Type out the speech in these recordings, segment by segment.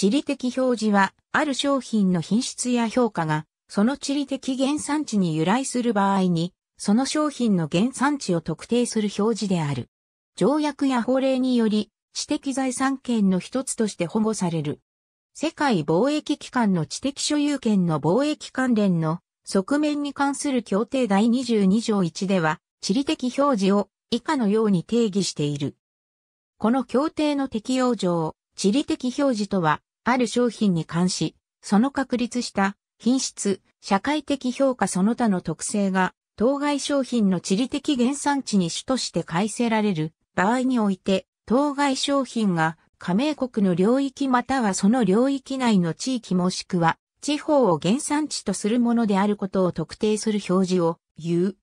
地理的表示は、ある商品の品質や評価が、その地理的原産地に由来する場合に、その商品の原産地を特定する表示である。条約や法令により、知的財産権の一つとして保護される。世界貿易機関の知的所有権の貿易関連の側面に関する協定第22条1では、地理的表示を以下のように定義している。この協定の適用上、地理的表示とは、ある商品に関し、その確立した品質、社会的評価その他の特性が、当該商品の地理的原産地に主として改正られる場合において、当該商品が加盟国の領域またはその領域内の地域もしくは地方を原産地とするものであることを特定する表示を言う。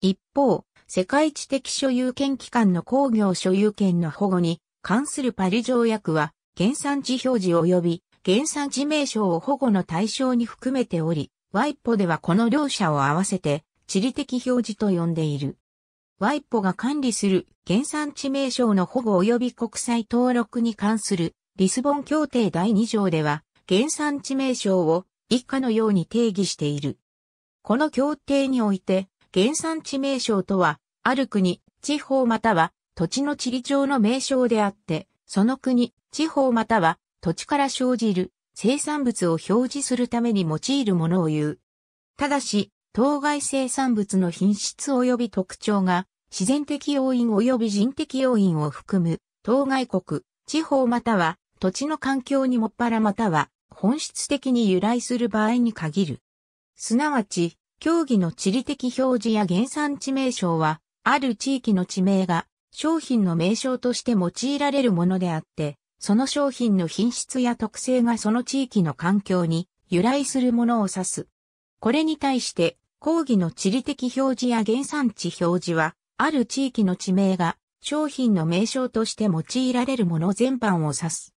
一方、世界知的所有権機関の工業所有権の保護に関するパリ条約は原産地表示及び原産地名称を保護の対象に含めており、ワイポではこの両者を合わせて地理的表示と呼んでいる。ワイポが管理する原産地名称の保護及び国際登録に関するリスボン協定第2条では原産地名称を以下のように定義している。この協定において原産地名称とはある国、地方または土地の地理上の名称であってその国、地方または土地から生じる生産物を表示するために用いるものを言う。ただし、当該生産物の品質及び特徴が自然的要因及び人的要因を含む当該国、地方または土地の環境にもっぱらまたは本質的に由来する場合に限る。すなわち、競技の地理的表示や原産地名称は、ある地域の地名が商品の名称として用いられるものであって、その商品の品質や特性がその地域の環境に由来するものを指す。これに対して、講義の地理的表示や原産地表示は、ある地域の地名が商品の名称として用いられるもの全般を指す。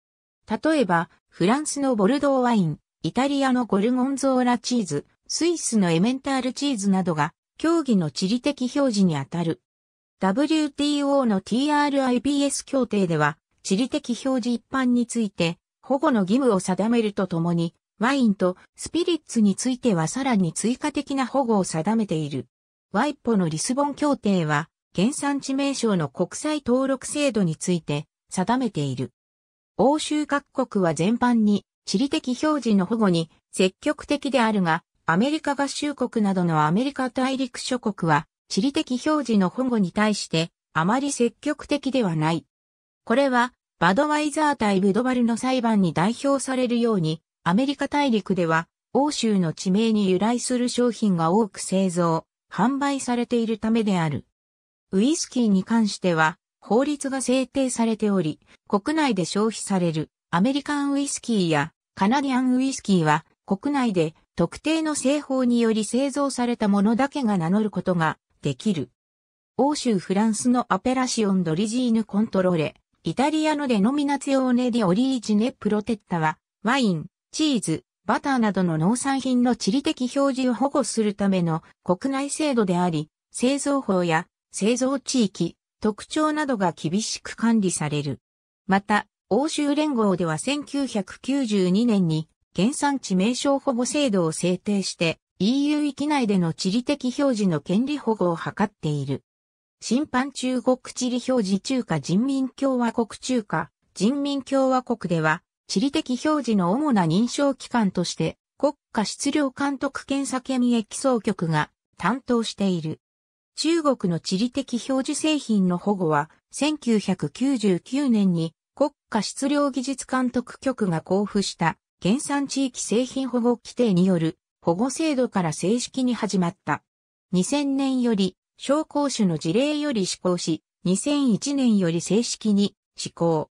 例えば、フランスのボルドーワイン、イタリアのゴルゴンゾーラチーズ、スイスのエメンタールチーズなどが、競技の地理的表示にあたる。WTO の TRIPS 協定では、地理的表示一般について保護の義務を定めるとともに、ワインとスピリッツについてはさらに追加的な保護を定めている。ワイポのリスボン協定は、原産地名称の国際登録制度について定めている。欧州各国は全般に地理的表示の保護に積極的であるが、アメリカ合衆国などのアメリカ大陸諸国は地理的表示の保護に対してあまり積極的ではない。これは、バドワイザー対ブドバルの裁判に代表されるように、アメリカ大陸では、欧州の地名に由来する商品が多く製造、販売されているためである。ウイスキーに関しては、法律が制定されており、国内で消費されるアメリカンウイスキーやカナディアンウイスキーは、国内で特定の製法により製造されたものだけが名乗ることができる。欧州フランスのアペラシオンドリジーヌコントローレ、イタリアのデノミナツヨーネディオリージネプロテッタは、ワイン、チーズ、バターなどの農産品の地理的表示を保護するための国内制度であり、製造法や製造地域、特徴などが厳しく管理される。また、欧州連合では1992年に原産地名称保護制度を制定して、EU 域内での地理的表示の権利保護を図っている。審判中国地理表示中華人民共和国中華人民共和国では、地理的表示の主な認証機関として、国家質量監督検査検疫総局が担当している。中国の地理的表示製品の保護は、1999年に国家質量技術監督局が交付した、原産地域製品保護規定による保護制度から正式に始まった。2000年より、商工種の事例より施行し、2001年より正式に施行。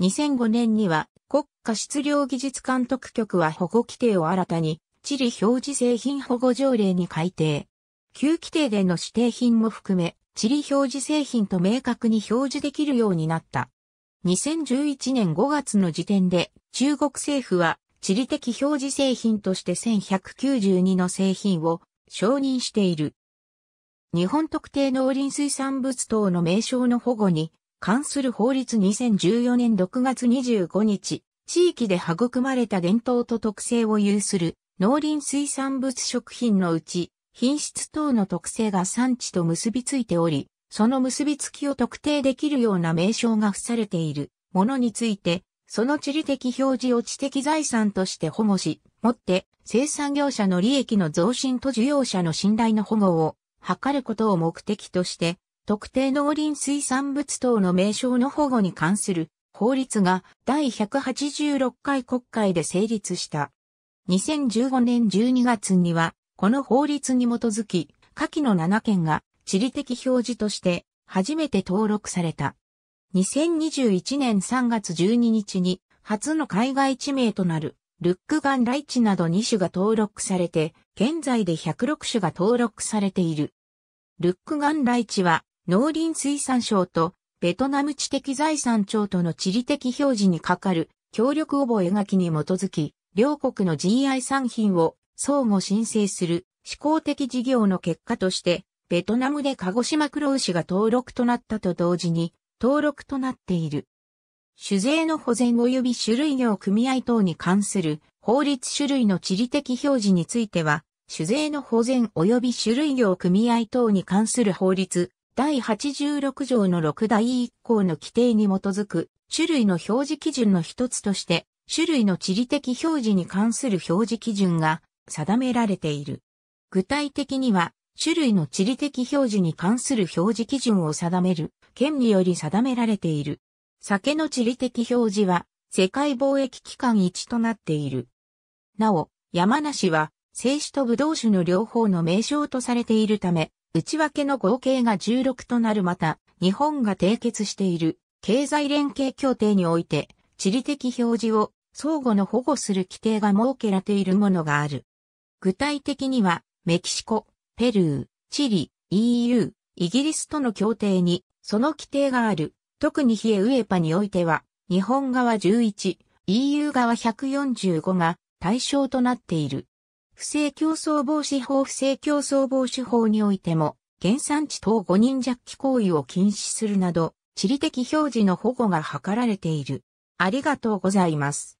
2005年には国家質量技術監督局は保護規定を新たに地理表示製品保護条例に改定。旧規定での指定品も含め、地理表示製品と明確に表示できるようになった。2011年5月の時点で中国政府は地理的表示製品として1192の製品を承認している。日本特定農林水産物等の名称の保護に関する法律2014年6月25日、地域で育まれた伝統と特性を有する農林水産物食品のうち、品質等の特性が産地と結びついており、その結びつきを特定できるような名称が付されているものについて、その地理的表示を知的財産として保護し、もって生産業者の利益の増進と需要者の信頼の保護を図ることを目的として、特定農林水産物等の名称の保護に関する法律が第186回国会で成立した。2015年12月には、この法律に基づき、下記の7件が地理的表示として初めて登録された。2021年3月12日に初の海外地名となるルックガンライチなど2種が登録されて、現在で106種が登録されている。ルックガンライチは農林水産省とベトナム知的財産庁との地理的表示に係る協力覚書に基づき、両国の GI 産品を相互申請する試行的事業の結果として、ベトナムで鹿児島黒牛が登録となったと同時に、登録となっている。酒税の保全及び種類業組合等に関する法律種類の地理的表示については、酒税の保全及び種類業組合等に関する法律第86条の6第1項の規定に基づく種類の表示基準の一つとして、種類の地理的表示に関する表示基準が定められている。具体的には、種類の地理的表示に関する表示基準を定める、県により定められている。酒の地理的表示は、世界貿易機関一となっている。なお、山梨は、生酒と葡萄酒の両方の名称とされているため、内訳の合計が16となるまた、日本が締結している経済連携協定において、地理的表示を相互の保護する規定が設けられているものがある。具体的には、メキシコ、ペルー、チリ、EU、イギリスとの協定に、その規定がある。特にヒエウエパにおいては、日本側11、EU 側145が対象となっている。不正競争防止法不正競争防止法においても、原産地等誤認弱気行為を禁止するなど、地理的表示の保護が図られている。ありがとうございます。